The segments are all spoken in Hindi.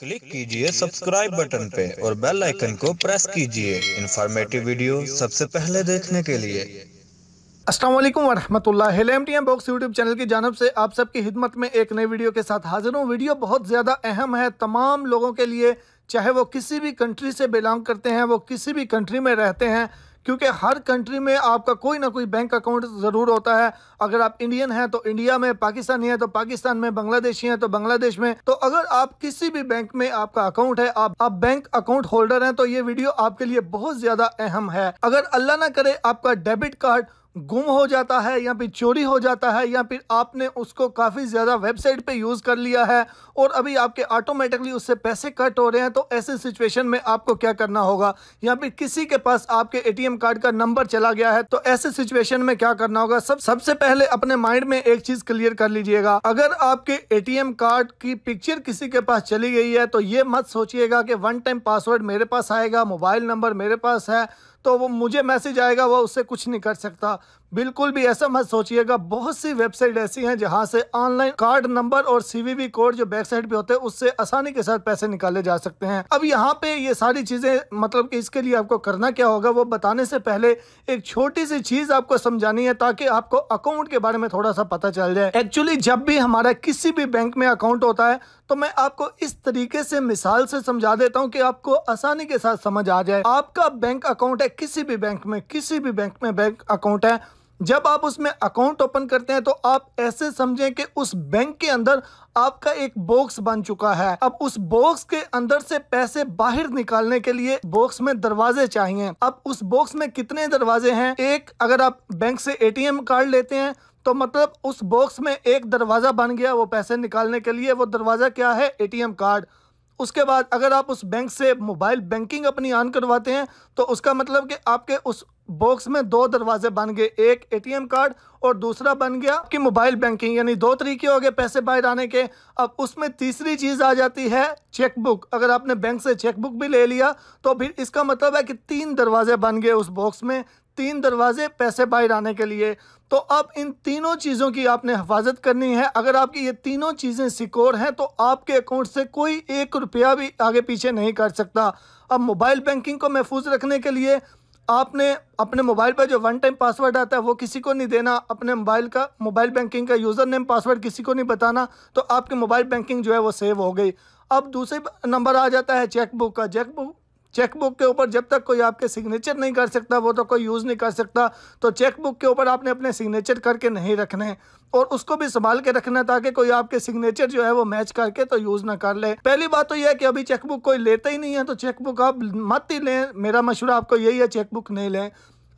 क्लिक कीजिए सब्सक्राइब बटन पे और बेल आइकन को प्रेस कीजिए इंफॉर्मेटिव वीडियो सबसे पहले देखने के लिए असलम वरहमल T M box YouTube channel की जानब से आप सबकी खिदमत में एक नई वीडियो के साथ हाजिर हूँ वीडियो बहुत ज़्यादा अहम है तमाम लोगों के लिए चाहे वो किसी भी कंट्री से बिलोंग करते हैं वो किसी भी कंट्री में रहते हैं क्योंकि हर कंट्री में आपका कोई ना कोई बैंक अकाउंट ज़रूर होता है अगर आप इंडियन हैं तो इंडिया में पाकिस्तानी है तो पाकिस्तान में बांग्लादेशी हैं तो बांग्लादेश तो में तो अगर आप किसी भी बैंक में आपका अकाउंट है आप आप बैंक अकाउंट होल्डर हैं तो ये वीडियो आपके लिए बहुत ज़्यादा अहम है अगर अल्लाह ना करे आपका डेबिट कार्ड गुम हो जाता है या फिर चोरी हो जाता है या फिर आपने उसको काफ़ी ज़्यादा वेबसाइट पे यूज़ कर लिया है और अभी आपके ऑटोमेटिकली उससे पैसे कट हो रहे हैं तो ऐसे सिचुएशन में आपको क्या करना होगा या फिर किसी के पास आपके एटीएम कार्ड का नंबर चला गया है तो ऐसे सिचुएशन में क्या करना होगा सब सबसे पहले अपने माइंड में एक चीज़ क्लियर कर लीजिएगा अगर आपके ए कार्ड की पिक्चर किसी के पास चली गई है तो ये मत सोचिएगा कि वन टाइम पासवर्ड मेरे पास आएगा मोबाइल नंबर मेरे पास है तो वो मुझे मैसेज आएगा वो उससे कुछ नहीं कर सकता बिल्कुल भी ऐसा मत सोचिएगा बहुत सी वेबसाइट ऐसी हैं जहां से ऑनलाइन कार्ड नंबर और सीवीवी कोड जो बैक साइड पे होते हैं उससे आसानी के साथ पैसे निकाले जा सकते हैं अब यहाँ पे ये सारी चीजें मतलब कि इसके लिए आपको करना क्या होगा वो बताने से पहले एक छोटी सी चीज आपको समझानी है ताकि आपको अकाउंट के बारे में थोड़ा सा पता चल जाए एक्चुअली जब भी हमारा किसी भी बैंक में अकाउंट होता है तो मैं आपको इस तरीके से मिसाल से समझा देता हूँ कि आपको आसानी के साथ समझ आ जाए आपका बैंक अकाउंट है किसी भी बैंक में किसी भी बैंक में बैंक अकाउंट है जब आप उसमें अकाउंट ओपन करते हैं तो आप ऐसे समझें कि उस बैंक के अंदर आपका एक बॉक्स बन चुका है अब उस बॉक्स के अंदर से पैसे बाहर निकालने के लिए बॉक्स में दरवाजे चाहिए अब उस बॉक्स में कितने दरवाजे हैं एक अगर आप बैंक से ए कार्ड लेते हैं तो मतलब उस बॉक्स में एक दरवाज़ा बन गया वो पैसे निकालने के लिए वो दरवाज़ा क्या है एटीएम कार्ड उसके बाद अगर आप उस बैंक से मोबाइल बैंकिंग अपनी ऑन करवाते हैं तो उसका मतलब कि आपके उस बॉक्स में दो दरवाजे बन गए एक एटीएम कार्ड और दूसरा बन गया कि मोबाइल बैंकिंग यानी दो तरीके हो गए पैसे बाहर आने के अब उसमें तीसरी चीज़ आ जाती है चेकबुक अगर आपने बैंक से चेकबुक भी ले लिया तो फिर इसका मतलब है कि तीन दरवाजे बन गए उस बॉक्स में तीन दरवाजे पैसे बाहर आने के लिए तो अब इन तीनों चीज़ों की आपने हिफाजत करनी है अगर आपकी ये तीनों चीज़ें सिक्योर हैं तो आपके अकाउंट से कोई एक रुपया भी आगे पीछे नहीं कर सकता अब मोबाइल बैंकिंग को महफूज रखने के लिए आपने अपने मोबाइल पर जो वन टाइम पासवर्ड आता है वो किसी को नहीं देना अपने मोबाइल का मोबाइल बैंकिंग का यूज़र नेम पासवर्ड किसी को नहीं बताना तो आपकी मोबाइल बैंकिंग जो है वो सेव हो गई अब दूसरे नंबर आ जाता है चेकबुक का चेकबुक चेकबुक के ऊपर जब तक कोई आपके सिग्नेचर नहीं कर सकता वो तो कोई यूज़ नहीं कर सकता तो चेकबुक के ऊपर आपने अपने सिग्नेचर करके नहीं रखने और उसको भी संभाल के रखना ताकि कोई आपके सिग्नेचर जो है वो मैच करके तो यूज़ ना कर ले पहली बात तो यह है कि अभी चेकबुक कोई लेता ही नहीं है तो चेकबुक आप मत ही लें मेरा मशूरा आपको यही है चेकबुक नहीं लें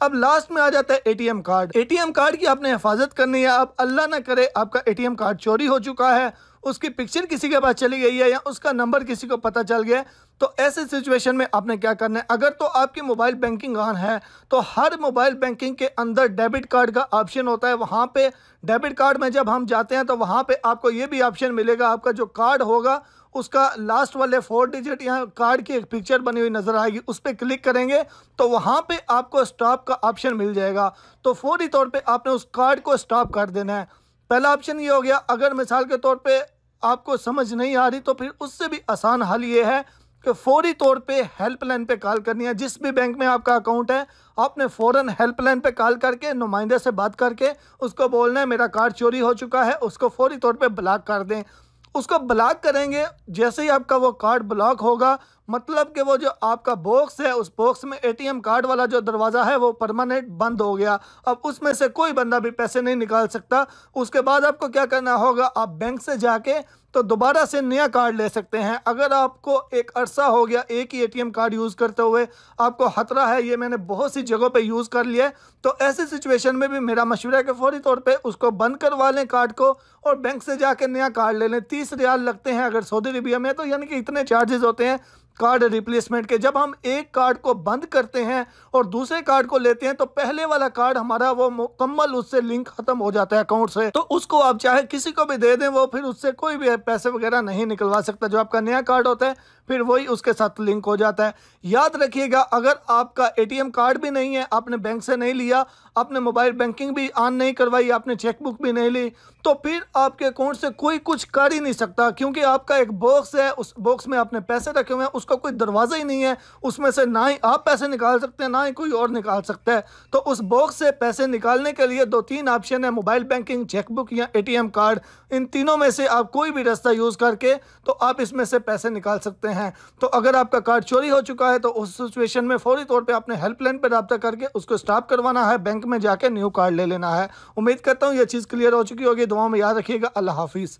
अब लास्ट में आ जाता है एटीएम कार्ड एटीएम कार्ड की आपने हिफाजत करनी है अब अल्लाह ना करे आपका एटीएम कार्ड चोरी हो चुका है उसकी पिक्चर किसी के पास चली गई है या उसका नंबर किसी को पता चल गया तो ऐसे सिचुएशन में आपने क्या करना है अगर तो आपकी मोबाइल बैंकिंग ऑन है तो हर मोबाइल बैंकिंग के अंदर डेबिट कार्ड का ऑप्शन होता है वहाँ पे डेबिट कार्ड में जब हम जाते हैं तो वहाँ पे आपको ये भी ऑप्शन मिलेगा आपका जो कार्ड होगा उसका लास्ट वाले फोर डिजिट यहाँ कार्ड की एक पिक्चर बनी हुई नज़र आएगी उस पर क्लिक करेंगे तो वहाँ पर आपको स्टॉप का ऑप्शन मिल जाएगा तो फौरी तौर पर आपने उस कार्ड को स्टॉप कर देना है पहला ऑप्शन ये हो गया अगर मिसाल के तौर पे आपको समझ नहीं आ रही तो फिर उससे भी आसान हल ये है कि फौरी तौर पे हेल्पलाइन पे कॉल करनी है जिस भी बैंक में आपका अकाउंट है आपने फ़ौरन हेल्पलाइन पे कॉल करके नुमाइंदे से बात करके उसको बोलना है मेरा कार्ड चोरी हो चुका है उसको फौरी तौर पे ब्लॉक कर दें उसको ब्लॉक करेंगे जैसे ही आपका वो कार्ड ब्लॉक होगा मतलब कि वो जो आपका बॉक्स है उस बॉक्स में एटीएम कार्ड वाला जो दरवाज़ा है वो परमानेंट बंद हो गया अब उसमें से कोई बंदा भी पैसे नहीं निकाल सकता उसके बाद आपको क्या करना होगा आप बैंक से जाके तो दोबारा से नया कार्ड ले सकते हैं अगर आपको एक अरसा हो गया एक ही एटीएम कार्ड यूज़ करते हुए आपको खतरा है ये मैंने बहुत सी जगहों पे यूज़ कर लिया तो ऐसी सिचुएशन में भी मेरा मशवरा है कि फौरी तौर पे उसको बंद करवा लें कार्ड को और बैंक से जाके नया कार्ड ले लें तीस रियाल लगते हैं अगर सऊदी अरबिया में तो यानी कि इतने चार्जेज़ होते हैं कार्ड रिप्लेसमेंट के जब हम एक कार्ड को बंद करते हैं और दूसरे कार्ड को लेते हैं तो पहले वाला कार्ड हमारा वो मुकम्मल उससे लिंक खत्म हो जाता है अकाउंट से तो उसको आप चाहे किसी को भी दे दें वो फिर उससे कोई भी पैसे वगैरह नहीं निकलवा सकता जो आपका नया कार्ड होता है फिर वही उसके साथ लिंक हो जाता है याद रखिएगा अगर आपका एटीएम कार्ड भी नहीं है आपने बैंक से नहीं लिया आपने मोबाइल बैंकिंग भी ऑन नहीं करवाई आपने चेकबुक भी नहीं ली तो फिर आपके अकाउंट से कोई कुछ कर ही नहीं सकता क्योंकि आपका एक बॉक्स है उस बॉक्स में आपने पैसे रखे हुए हैं उसका कोई दरवाज़ा ही नहीं है उसमें से ना ही आप पैसे निकाल सकते हैं ना ही कोई और निकाल सकता है तो उस बॉक्स से पैसे निकालने के लिए दो तीन ऑप्शन है मोबाइल बैंकिंग चेकबुक या ए कार्ड इन तीनों में से आप कोई भी रास्ता यूज़ करके तो आप इसमें से पैसे निकाल सकते हैं हैं तो अगर आपका कार्ड चोरी हो चुका है तो उस सिचुएशन में फौरी तौर पर आपने हेल्पलाइन पर रबा करके उसको स्टॉप करवाना है बैंक में जाकर न्यू कार्ड ले लेना है उम्मीद करता हूँ ये चीज़ क्लियर हो चुकी होगी दुआ में याद रखिएगा अल्लाह हाफिज़